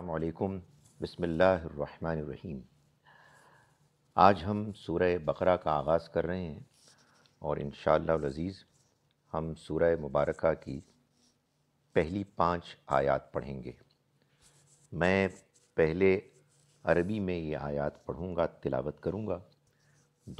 अल्लाम बसमीम आज हम सूरह बकरा का आगाज़ कर रहे हैं और इन शज़ीज़ हम सूरह मुबारक की पहली पाँच आयात पढ़ेंगे मैं पहले अरबी में ये आयात पढ़ूँगा तिलावत करूँगा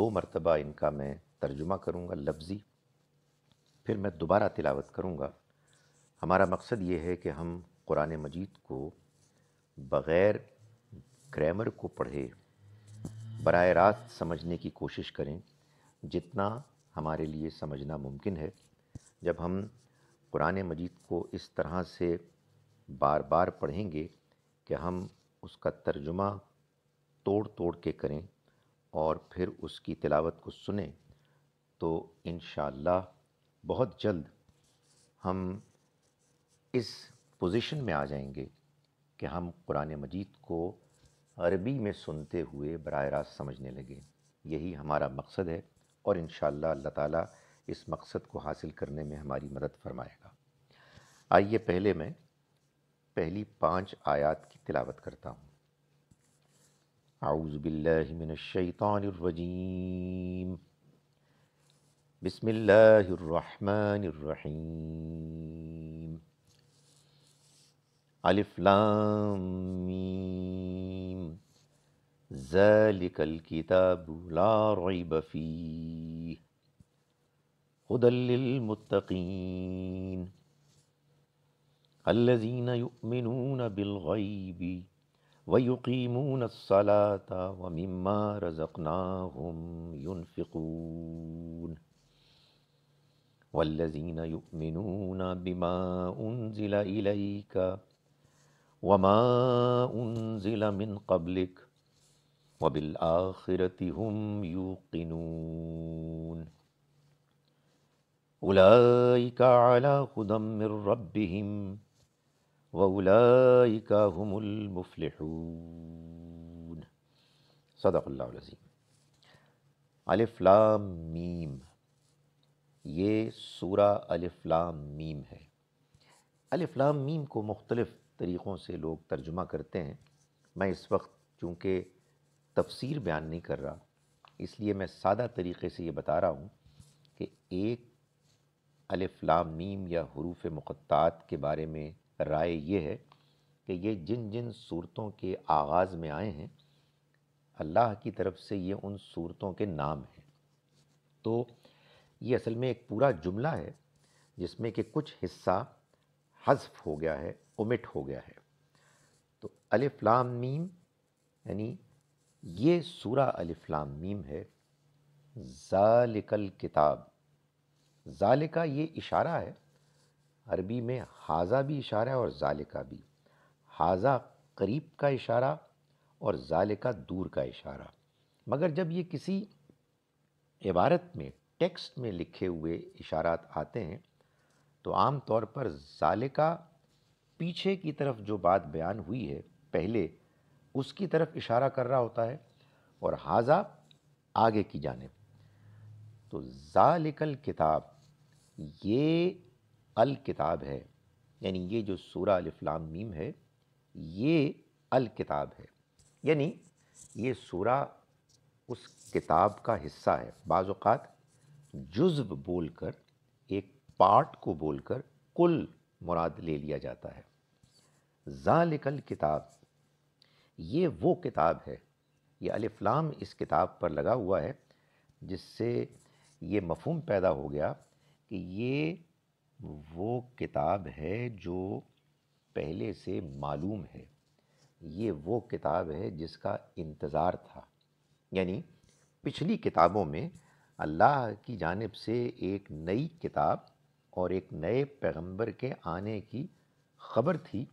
दो मरतबा इनका मैं तर्जुमा करूँगा लफ्ज़ी फिर मैं दोबारा तिलावत करूँगा हमारा मकसद ये है कि हम कुरान मजीद को बग़ैर ग्रामर को पढ़े बर रास्त समझने की कोशिश करें जितना हमारे लिए समझना मुमकिन है जब हम कुरान मजीद को इस तरह से बार बार पढ़ेंगे कि हम उसका तर्जुमा तोड़ तोड़ के करें और फिर उसकी तिलावत को सुने तो इन बहुत जल्द हम इस पोजीशन में आ जाएंगे कि हम कुरान मजीद को अरबी में सुनते हुए बर रास्त समझने लगे यही हमारा मकसद है और इन अल्लाह इस मकसद को हासिल करने में हमारी मदद फरमाएगा आइए पहले मैं पहली पाँच आयात की तिलावत करता हूँ आउज़बिल्लिमिनशैतरजीम बसमिल्लर ألف لام ميم ذلك الكتاب لا ريب فيه هدى للمتقين الذين يؤمنون بالغيب ويقيمون الصلاة ومما رزقناهم ينفقون والذين يؤمنون بما أنزل إليك वमा उनजिला मिन कबलिक वबिल आखिरति हम यूकिनून उलाइका अला खुदम मिर रब्बिहिम व उलाइका हुमुल मुफ्लिहून सदक़ल्लाहुल अज़ीम अलिफ लाम मीम ये सूरा अलिफ लाम मीम है अलिफ लाम मीम को मुख्तलिफ़ तरीक़ों से लोग तर्जुमा करते हैं मैं इस वक्त चूँकि तफसीर बयान नहीं कर रहा इसलिए मैं सादा तरीक़े से ये बता रहा हूँ कि एक अलफ़लाम मीम या हरूफ मुख़ात के बारे में राय ये है कि ये जिन जिन सूरतों के आगाज़ में आए हैं अल्लाह की तरफ से ये उन सूरतों के नाम हैं तो ये असल में एक पूरा जुमला है जिसमें कि कुछ हिस्सा हजफ हो गया है ओमिट हो गया है तो अलिफ लाम मीम यानी ये सूरा अलिफ लाम मीम है जालिकल किताब जालिका ये इशारा है अरबी में हाजा भी इशारा है और जालिका भी हाजा करीब का इशारा और जालिका दूर का इशारा मगर जब ये किसी इबारत में टेक्स्ट में लिखे हुए इशारात आते हैं तो आम तौर पर जालिका पीछे की तरफ जो बात बयान हुई है पहले उसकी तरफ इशारा कर रहा होता है और हाजा आगे की जाने तो जालिकल किताब ये अल किताब है यानी ये जो सूरा अलिफ्लाम मीम है ये अल किताब है यानी ये सूरा उस किताब का हिस्सा है बाज़ात जुज्व बोलकर एक पार्ट को बोलकर कुल मुराद ले लिया जाता है ज़ालिकल किताब ये वो किताब है ये अलिफ्लाम इस किताब पर लगा हुआ है जिससे ये मफहम पैदा हो गया कि ये वो किताब है जो पहले से मालूम है ये वो किताब है जिसका इंतज़ार था यानी पिछली किताबों में अल्लाह की जानब से एक नई किताब और एक नए पैगंबर के आने की खबर थी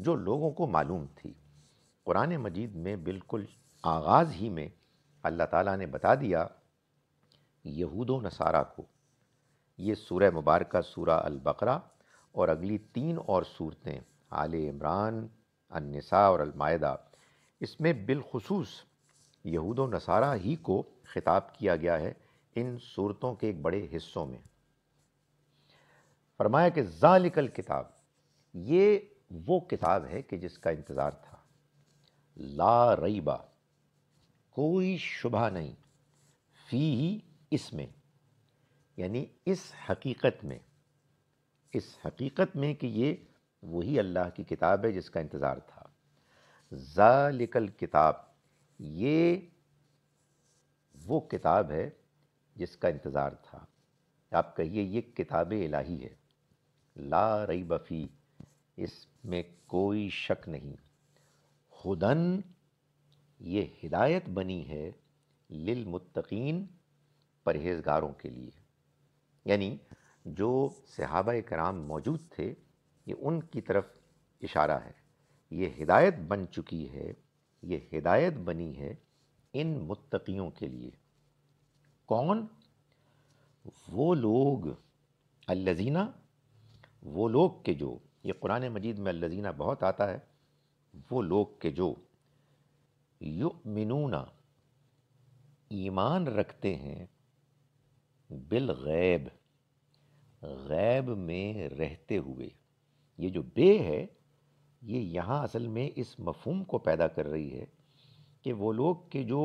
जो लोगों को मालूम थी कुरान मजीद में बिल्कुल आगाज़ ही में अल्लाह ताला ने बता दिया यहूद नसारा को ये सूरह मुबारक सूरा अलबकरा और अगली तीन और सूरतें आल इमरान अनसा और अलमायदा इसमें बिलखसूस यहूद नसारा ही को ख़िताब किया गया है इन सूरतों के एक बड़े हिस्सों में फरमाया कि ज़ालिकल किताब ये वो किताब है कि जिसका इंतज़ार था ला रईबा कोई शुभा नहीं फ़ी ही इसमें यानी इस हकीकत में इस हकीकत में कि ये वही अल्लाह की किताब है जिसका इंतज़ार था ज़ालिकल किताब ये वो किताब है जिसका इंतज़ार था आप कहिए ये किताब इलाही है ला रई बफ़ी इसमें कोई शक नहीं हुदन ये हिदायत बनी है लिल मुत्तकीन परहेजगारों के लिए यानी जो सहाब कराम मौजूद थे ये उनकी तरफ इशारा है ये हिदायत बन चुकी है ये हिदायत बनी है इन मुत्तकियों के लिए कौन वो लोग अल्लजीना वो लोग के जो ये कुरान मजीद में लजीना बहुत आता है वो लोग के जो यु मिनूना ईमान रखते हैं गैब गैब में रहते हुए ये जो बे है ये यहाँ असल में इस मफहम को पैदा कर रही है कि वो लोग के जो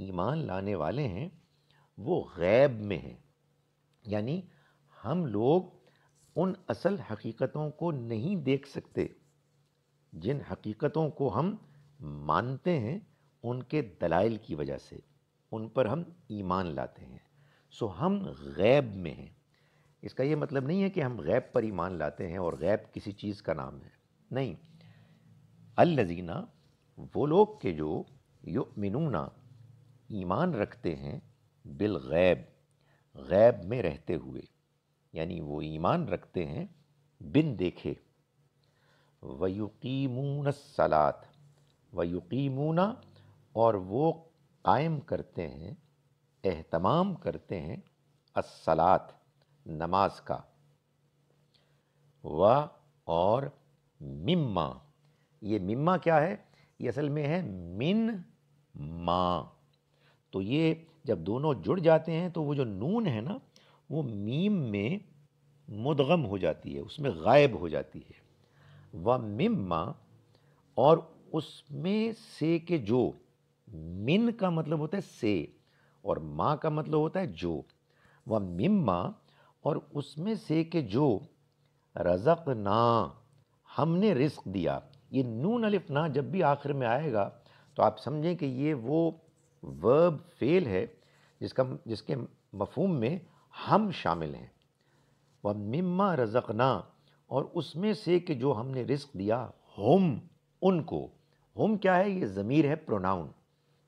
ईमान लाने वाले हैं वो गैब में हैं यानी हम लोग उन असल हकीकतों को नहीं देख सकते जिन हकीकतों को हम मानते हैं उनके दलाइल की वजह से उन पर हम ईमान लाते हैं सो हम गैब में हैं इसका ये मतलब नहीं है कि हम गैब पर ईमान लाते हैं और गैब किसी चीज़ का नाम है नहीं अल्लजीना वो लोग के जो यो मिनूना ईमान रखते हैं बिल गैब गैब में रहते हुए यानी वो ईमान रखते हैं बिन देखे वयुकीमून सलात वयुकीमूना और वो कायम करते हैं एहतमाम करते हैं असलात नमाज का व और मिम्मा ये मिम्मा क्या है ये असल में है मिन माँ तो ये जब दोनों जुड़ जाते हैं तो वो जो नून है ना वो मीम में मुदगम हो जाती है उसमें गायब हो जाती है व मिम्मा और उसमें से के जो मिन का मतलब होता है से और माँ का मतलब होता है जो व मिम्मा और उसमें से के जो रज़क ना हमने रिस्क दिया ये नून अलिफ ना जब भी आखिर में आएगा तो आप समझें कि ये वो वर्ब फेल है जिसका जिसके मफहम में हम शामिल हैं व मम्मा ना और उसमें से कि जो हमने रिस्क दिया हम उनको हम क्या है ये ज़मीर है प्रोनाउन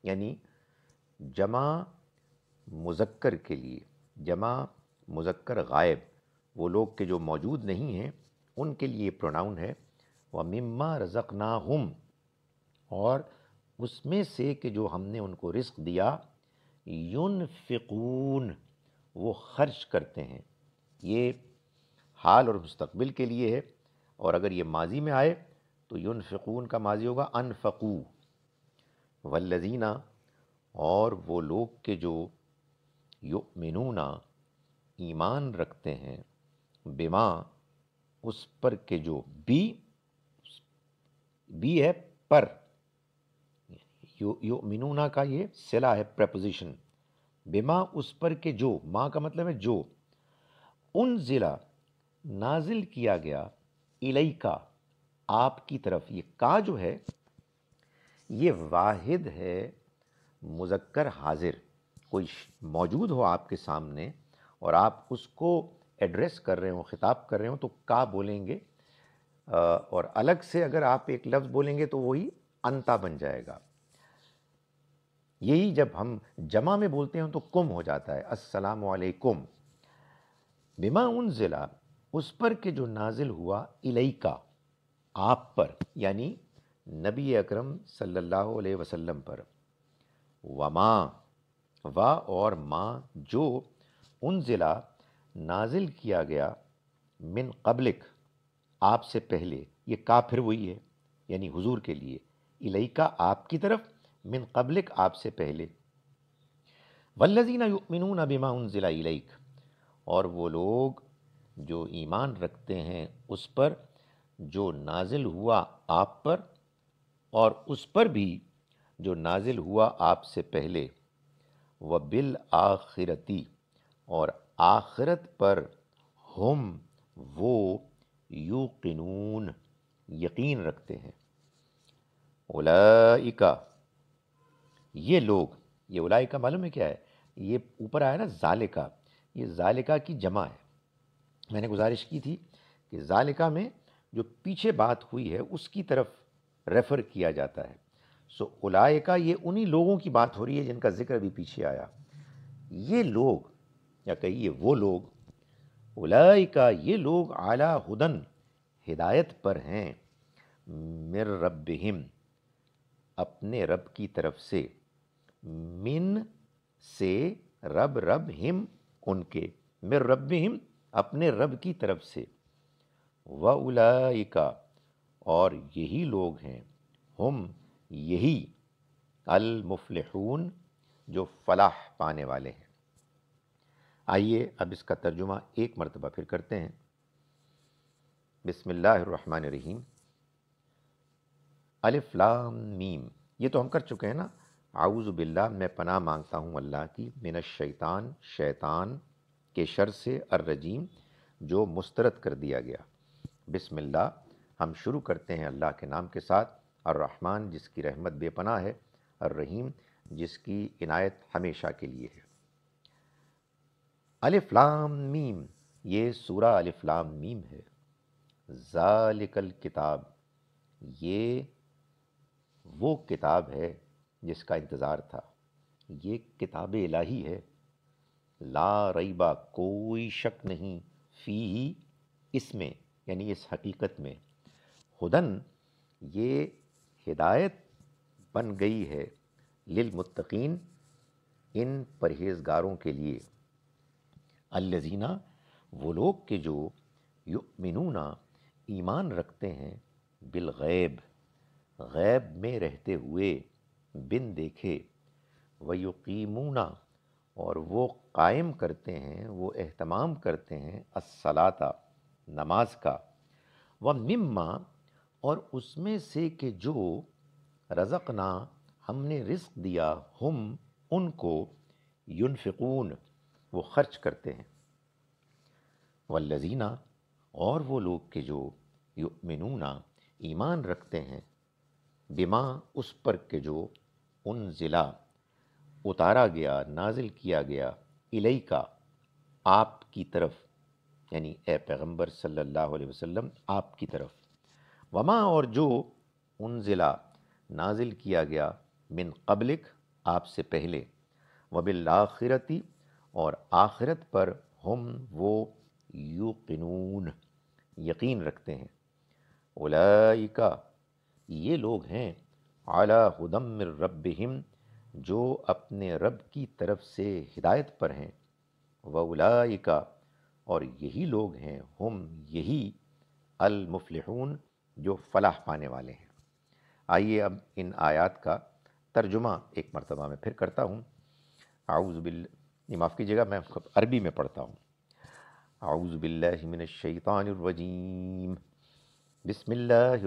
यानी जमा मुजक्कर के लिए जमा मुजक्कर गायब वो लोग के जो मौजूद नहीं हैं उनके लिए प्रोनाउन है व रजक ना हम और उसमें से कि जो हमने उनको रिस्क दिया यून फ़िकून वो खर्च करते हैं ये हाल और मुस्तबिल के लिए है और अगर ये माजी में आए तो फ़कून का माजी होगा अनफ़ू वल्लजीना और वो लोग के जो मिनूना ईमान रखते हैं बीमा उस पर के जो बी बी है पर यो यो मिनूना का ये सिला है प्रपोजिशन बेमा उस पर के जो माँ का मतलब है जो उन ज़िला नाजिल किया गया इलई का आपकी तरफ ये का जो है ये वाहिद है मुजक्कर हाजिर कोई मौजूद हो आपके सामने और आप उसको एड्रेस कर रहे हो ख़िताब कर रहे हो तो का बोलेंगे और अलग से अगर आप एक लफ्ज़ बोलेंगे तो वही अंता बन जाएगा यही जब हम जमा में बोलते हैं तो कुम हो जाता है अस्सलाम वालेकुम बिमा उन ज़िला उस पर के जो नाजिल हुआ इलई का आप पर यानी नबी अकरम सल्लल्लाहु अलैहि वसल्लम पर व माँ और माँ जो उन ज़िला नाजिल किया गया मिन कबलिक आपसे पहले ये काफिर वही है यानी हुजूर के लिए इलई का आपकी तरफ़ मिन कबलिक आपसे पहले वल्लजीना युमिनून बिमा उनजिला इलैक और वो लोग जो ईमान रखते हैं उस पर जो नाजिल हुआ आप पर और उस पर भी जो नाजिल हुआ आपसे पहले व बिल आखिरती और आखिरत पर हम वो यूकिनून यकीन रखते हैं इका ये लोग ये उलाई का मालूम है क्या है ये ऊपर आया ना जालिका ये जालिका की जमा है मैंने गुजारिश की थी कि जालिका में जो पीछे बात हुई है उसकी तरफ रेफ़र किया जाता है सो उलाए का ये उन्हीं लोगों की बात हो रही है जिनका जिक्र अभी पीछे आया ये लोग या कहिए वो लोग उलाए का ये लोग आला हुदन हिदायत पर हैं मिर रब अपने रब की तरफ से मिन से रब रब हिम उनके मिर रब हिम अपने रब की तरफ से व उलाइका और यही लोग हैं हम यही अलमुफलहून जो फलाह पाने वाले हैं आइए अब इसका तर्जुमा एक मरतबा फिर करते हैं अलिफ लाम मीम ये तो हम कर चुके हैं ना बिल्ला मैं पनाह मांगता हूँ अल्लाह की मिन शैतान शैतान के शर से अर्रजीम जो मुस्तरद कर दिया गया बिसमिल्ला हम शुरू करते हैं अल्लाह के नाम के साथ और रहमान जिसकी रहमत बेपना है और रहीम जिसकी इनायत हमेशा के लिए है अलिफ्लाम मीम ये सूरा अलिफ्लाम मीम है ज़ालिकल किताब ये वो किताब है जिसका इंतज़ार था ये किताब इलाही है ला रईबा कोई शक नहीं फ़ी ही इसमें यानी इस हकीकत में हदन ये हिदायत बन गई है लिलमुत्तकीन इन परहेजगारों के लिए अलज़ीना वो लोग के जो युमिनूना ईमान रखते हैं बिलगैब गैब में रहते हुए बिन देखे वयुकीमूना और वो कायम करते हैं वो अहतमाम करते हैं असलाता नमाज का व मिम्मा और उसमें से कि जो रज़कना हमने रिस्क दिया हम उनको युनफिकून वो ख़र्च करते हैं वल्लजीना और वो लोग के जो युमिनूना ईमान रखते हैं बिमा उस पर के जो उन ज़िला उतारा गया नाजिल किया गया इलई का आपकी तरफ यानी ए पैगम्बर सल्ला वसम आपकी तरफ वमा और जो उन ज़िला नाजिल किया गया मिन कबलिक आपसे पहले आखिरती और आखिरत पर हम वो यूकिनून यकीन रखते हैं का ये लोग हैं अला हुदम रब्बिम जो अपने रब की तरफ से हिदायत पर हैं वउलाइका और यही लोग हैं हम यही अलमुफलहून जो फलाह पाने वाले हैं आइए अब इन आयात का तर्जुमा एक मरतबा में फिर करता हूँ आउज़बिल माफ़ कीजिएगा मैं अरबी में पढ़ता हूँ आउज़बिल्लिमिनशैतानरजीम बसमिल्लर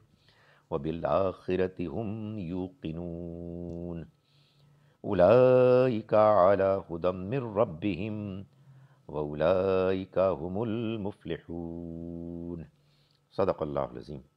وبالآخرة هم يوقنون أولئك على هدى من ربهم وأولئك هم المفلحون صدق الله العظيم